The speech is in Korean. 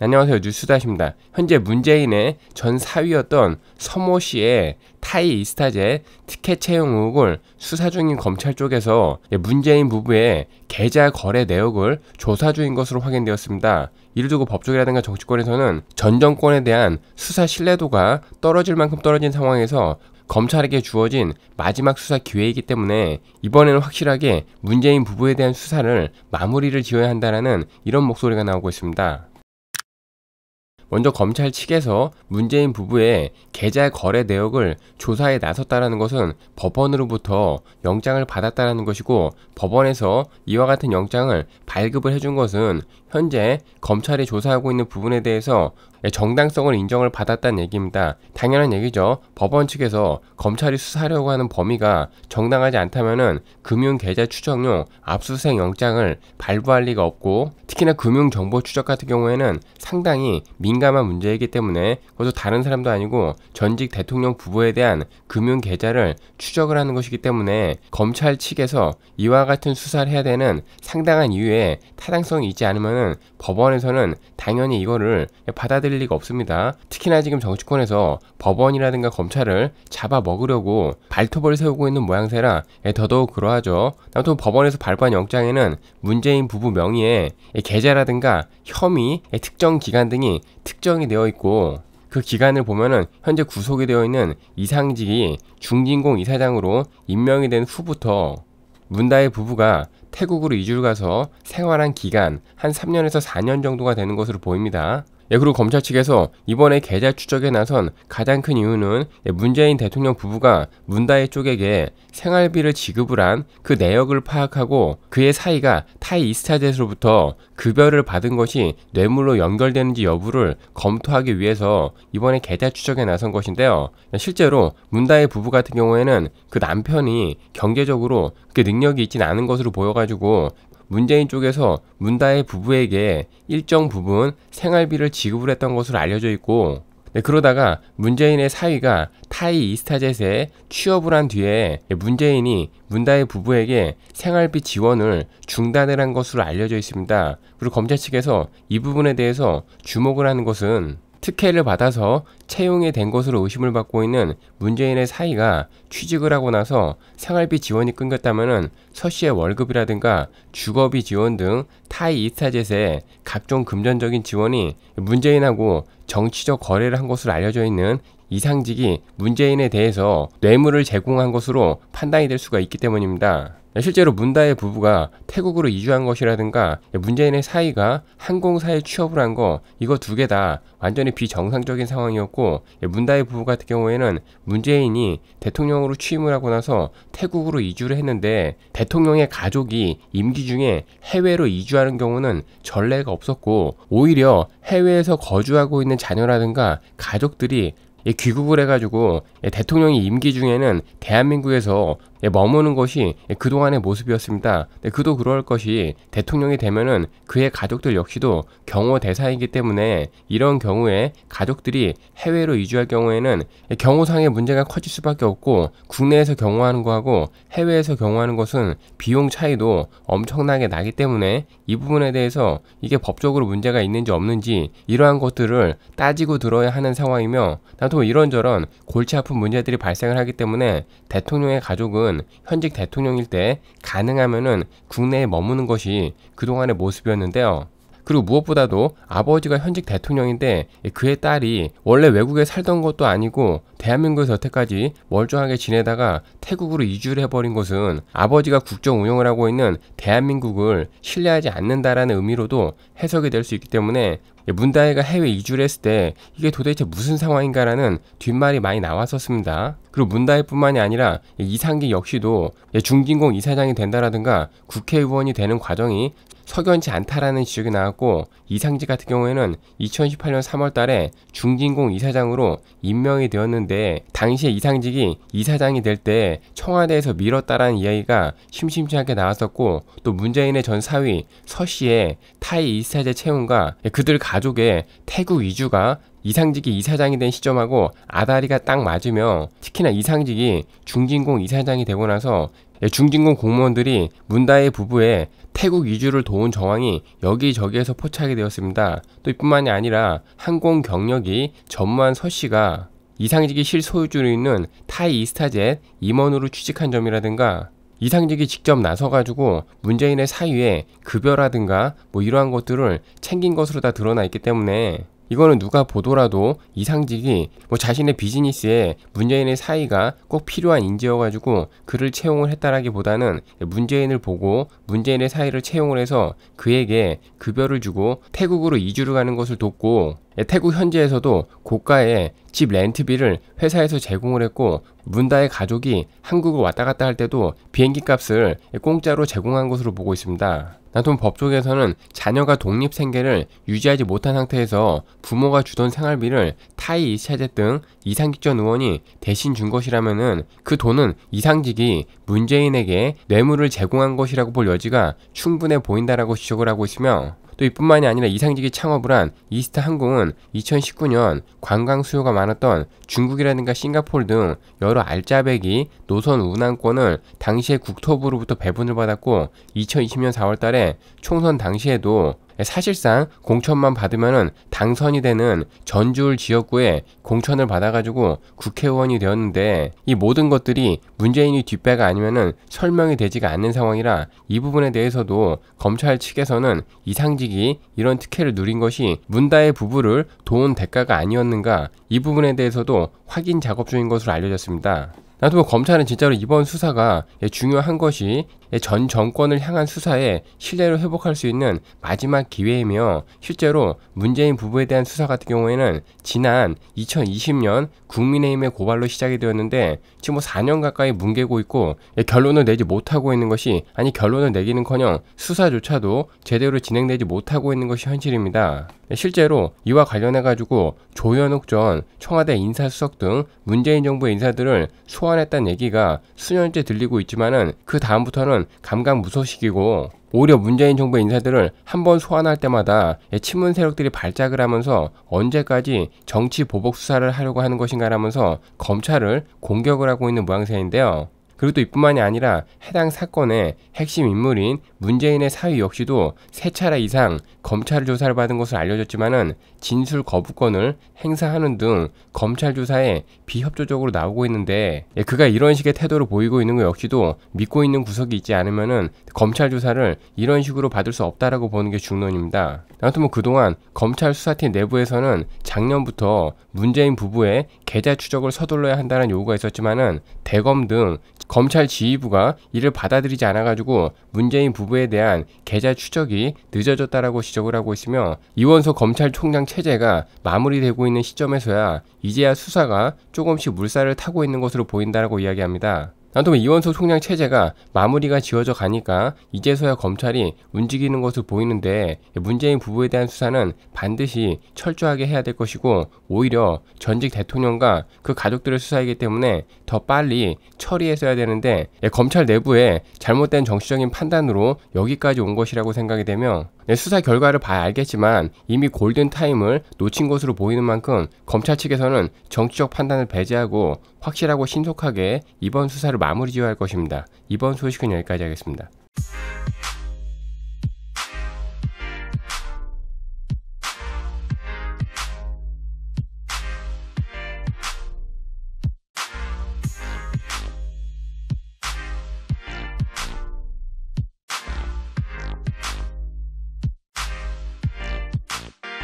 안녕하세요. 뉴스다십니다. 현재 문재인의 전 사위였던 서모 씨의 타이 이스타제 특혜 채용 의혹을 수사 중인 검찰 쪽에서 문재인 부부의 계좌 거래 내역을 조사 중인 것으로 확인되었습니다. 이를 두고 법조계라든가 정치권에서는 전 정권에 대한 수사 신뢰도가 떨어질 만큼 떨어진 상황에서 검찰에게 주어진 마지막 수사 기회이기 때문에 이번에는 확실하게 문재인 부부에 대한 수사를 마무리를 지어야 한다는 이런 목소리가 나오고 있습니다. 먼저 검찰 측에서 문재인 부부의 계좌 거래 내역을 조사에 나섰다라는 것은 법원으로부터 영장을 받았다라는 것이고 법원에서 이와 같은 영장을 발급을 해준 것은 현재 검찰이 조사하고 있는 부분에 대해서 정당성을 인정을 받았다는 얘기입니다. 당연한 얘기죠. 법원 측에서 검찰이 수사하려고 하는 범위가 정당하지 않다면 금융 계좌 추적용 압수수색 영장을 발부할 리가 없고 특히나 금융 정보 추적 같은 경우에는 상당히 민감한 문제이기 때문에 그것도 다른 사람도 아니고 전직 대통령 부부에 대한 금융 계좌를 추적을 하는 것이기 때문에 검찰 측에서 이와 같은 수사를 해야 되는 상당한 이유에 타당성이 있지 않으면은 경는 법원에서는 당연히 이거를 받아들일 리가 없습니다. 특히나 지금 정치권에서 법원이라든가 검찰을 잡아먹으려고 발톱을 세우고 있는 모양새라 예, 더더욱 그러하죠. 아무튼 법원에서 발부한 영장에는 문재인 부부 명의의 계좌라든가 혐의, 예, 특정 기간 등이 특정이 되어 있고 그 기간을 보면은 현재 구속이 되어 있는 이상직이 중진공 이사장으로 임명이 된 후부터 문다의 부부가 태국으로 이주를 가서 생활한 기간 한 3년에서 4년 정도가 되는 것으로 보입니다. 예, 그리고 검찰 측에서 이번에 계좌 추적에 나선 가장 큰 이유는 예, 문재인 대통령 부부가 문다혜 쪽에게 생활비를 지급을 한 그 내역을 파악하고 그의 사이가 타이 이스타젯으로부터 급여를 받은 것이 뇌물로 연결되는지 여부를 검토하기 위해서 이번에 계좌 추적에 나선 것인데요. 예, 실제로 문다혜 부부 같은 경우에는 그 남편이 경제적으로 그 능력이 있진 않은 것으로 보여가지고 문재인 쪽에서 문다혜 부부에게 일정 부분 생활비를 지급을 했던 것으로 알려져 있고 네, 그러다가 문재인의 사위가 타이 이스타젯에 취업을 한 뒤에 문재인이 문다혜 부부에게 생활비 지원을 중단을 한 것으로 알려져 있습니다. 그리고 검찰 측에서 이 부분에 대해서 주목을 하는 것은 특혜를 받아서 채용이 된 것으로 의심을 받고 있는 문재인의 사이가 취직을 하고 나서 생활비 지원이 끊겼다면 서 씨의 월급이라든가 주거비 지원 등 타이 이타젯의 스 각종 금전적인 지원이 문재인하고 정치적 거래를 한 것으로 알려져 있는 이상직이 문재인에 대해서 뇌물을 제공한 것으로 판단이 될 수가 있기 때문입니다. 실제로 문다의 부부가 태국으로 이주한 것이라든가 문재인의 사이가 항공사에 취업을 한 거 이거 두 개 다 완전히 비정상적인 상황이었고 예, 문다의 부부 같은 경우에는 문재인이 대통령으로 취임을 하고 나서 태국으로 이주를 했는데 대통령의 가족이 임기 중에 해외로 이주하는 경우는 전례가 없었고 오히려 해외에서 거주하고 있는 자녀라든가 가족들이 예, 귀국을 해가지고 예, 대통령이 임기 중에는 대한민국에서 예, 머무는 것이 그동안의 모습이었습니다. 네, 그도 그럴 것이 대통령이 되면은 그의 가족들 역시도 경호 대사이기 때문에 이런 경우에 가족들이 해외로 이주할 경우에는 경호상의 문제가 커질 수밖에 없고 국내에서 경호하는 거하고 해외에서 경호하는 것은 비용 차이도 엄청나게 나기 때문에 이 부분에 대해서 이게 법적으로 문제가 있는지 없는지 이러한 것들을 따지고 들어야 하는 상황이며 나도 이런저런 골치 아픈 문제들이 발생을 하기 때문에 대통령의 가족은 보면은 현직 대통령일 때 가능하면은 국내에 머무는 것이 그동안의 모습이었는데요. 그리고 무엇보다도 아버지가 현직 대통령인데 그의 딸이 원래 외국에 살던 것도 아니고 대한민국에서 여태까지 멀쩡하게 지내다가 태국으로 이주를 해버린 것은 아버지가 국정 운영을 하고 있는 대한민국을 신뢰하지 않는다라는 의미로도 해석이 될 수 있기 때문에 예, 문다혜가 해외 이주를 했을 때 이게 도대체 무슨 상황인가라는 뒷말이 많이 나왔었습니다. 그리고 문다혜뿐만이 아니라 이상기 역시도 예, 중진공 이사장이 된다라든가 국회의원이 되는 과정이 석연치 않다라는 지적이 나왔고 이상지 같은 경우에는 2018년 3월 달에 중진공 이사장으로 임명이 되었는데 당시에 이상직이 이사장이 될 때 청와대에서 밀었다라는 이야기가 심심치 않게 나왔었고 또 문재인의 전 사위 서 씨의 타이 이사제 채용과 예, 그들 가 가족의 태국 위주가 이상직이 이사장이 된 시점하고 아다리가 딱 맞으며 특히나 이상직이 중진공 이사장이 되고 나서 예, 중진공 공무원들이 문다의 부부의 태국 이주를 도운 정황이 여기저기에서 포착이 되었습니다. 또 이뿐만이 아니라 항공 경력이 전무한 서 씨가 이상직이 실소유주로 있는 타이 이스타젯 임원으로 취직한 점이라든가 이상직이 직접 나서가지고 문재인의 사유에 급여라든가 뭐 이러한 것들을 챙긴 것으로 다 드러나 있기 때문에 이거는 누가 보더라도 이상직이 뭐 자신의 비즈니스에 문재인의 사이가 꼭 필요한 인재여가지고 그를 채용을 했다라기보다는 문재인을 보고 문재인의 사이를 채용을 해서 그에게 급여를 주고 태국으로 이주를 가는 것을 돕고 예, 태국 현지에서도 고가의 집 렌트비를 회사에서 제공을 했고 문다의 가족이 한국을 왔다 갔다 할 때도 비행기 값을 공짜로 제공한 것으로 보고 있습니다. 나토 법조에서는 자녀가 독립 생계를 유지하지 못한 상태에서 부모가 주던 생활비를 타이 이차제 등 이상직 전 의원이 대신 준 것이라면은 그 돈은 이상직이 문재인에게 뇌물을 제공한 것이라고 볼 여지가 충분해 보인다라고 지적을 하고 있으며 또 이뿐만이 아니라 이상직이 창업을 한 이스타 항공은 2019년 관광 수요가 많았던 중국이라든가 싱가폴 등 여러 알짜배기 노선 운항권을 당시의 국토부로부터 배분을 받았고 2020년 4월 달에 총선 당시에도 사실상 공천만 받으면 당선이 되는 전주울 지역구에 공천을 받아가지고 국회의원이 되었는데 이 모든 것들이 문재인이 뒷배가 아니면은 설명이 되지가 않는 상황이라 이 부분에 대해서도 검찰 측에서는 이상직이 이런 특혜를 누린 것이 문다의 부부를 도운 대가가 아니었는가 이 부분에 대해서도 확인 작업 중인 것으로 알려졌습니다. 나도 뭐 검찰은 진짜로 이번 수사가 중요한 것이 예, 전 정권을 향한 수사에 신뢰를 회복할 수 있는 마지막 기회이며 실제로 문재인 부부에 대한 수사 같은 경우에는 지난 2020년 국민의힘의 고발로 시작이 되었는데 지금 뭐 4년 가까이 뭉개고 있고 예, 결론을 내지 못하고 있는 것이 아니 결론을 내기는커녕 수사조차도 제대로 진행되지 못하고 있는 것이 현실입니다. 예, 실제로 이와 관련해 가지고 조현욱 전 청와대 인사수석 등 문재인 정부의 인사들을 소환했다는 얘기가 수년째 들리고 있지만은 그 다음부터는 감각 무소식이고 오히려 문재인 정부 인사들을 한번 소환할 때마다 친문 세력들이 발작을 하면서 언제까지 정치 보복 수사를 하려고 하는 것인가라면서 검찰을 공격을 하고 있는 모양새인데요. 그리고 또 이뿐만이 아니라 해당 사건의 핵심 인물인 문재인의 사위 역시도 세 차례 이상 검찰 조사를 받은 것으로 알려졌지만은 진술 거부권을 행사하는 등 검찰 조사에 비협조적으로 나오고 있는데 예, 그가 이런 식의 태도를 보이고 있는 것 역시도 믿고 있는 구석이 있지 않으면은 검찰 조사를 이런 식으로 받을 수 없다라고 보는 게 중론입니다. 아무튼 뭐 그동안 검찰 수사팀 내부에서는 작년부터 문재인 부부의 계좌 추적을 서둘러야 한다는 요구가 있었지만은 대검 등 검찰 지휘부가 이를 받아들이지 않아가지고 문재인 부부에 대한 계좌 추적이 늦어졌다라고 지적을 하고 있으며 이원석 검찰총장 체제가 마무리되고 있는 시점에서야 이제야 수사가 조금씩 물살을 타고 있는 것으로 보인다라고 이야기합니다. 나도 이원수 총장 체제가 마무리가 지어져 가니까 이제서야 검찰이 움직이는 것으로 보이는데 문재인 부부에 대한 수사는 반드시 철저하게 해야 될 것이고 오히려 전직 대통령과 그가족들의수사이기 때문에 더 빨리 처리했어야 되는데 예, 검찰 내부에 잘못된 정치적인 판단으로 여기까지 온 것이라고 생각이 되며 예, 수사 결과를 봐야 알겠지만 이미 골든타임을 놓친 것으로 보이는 만큼 검찰 측에서는 정치적 판단을 배제하고 확실하고 신속하게 이번 수사를 마무리 지어야 할 것입니다. 이번 소식은 여기까지 하겠습니다.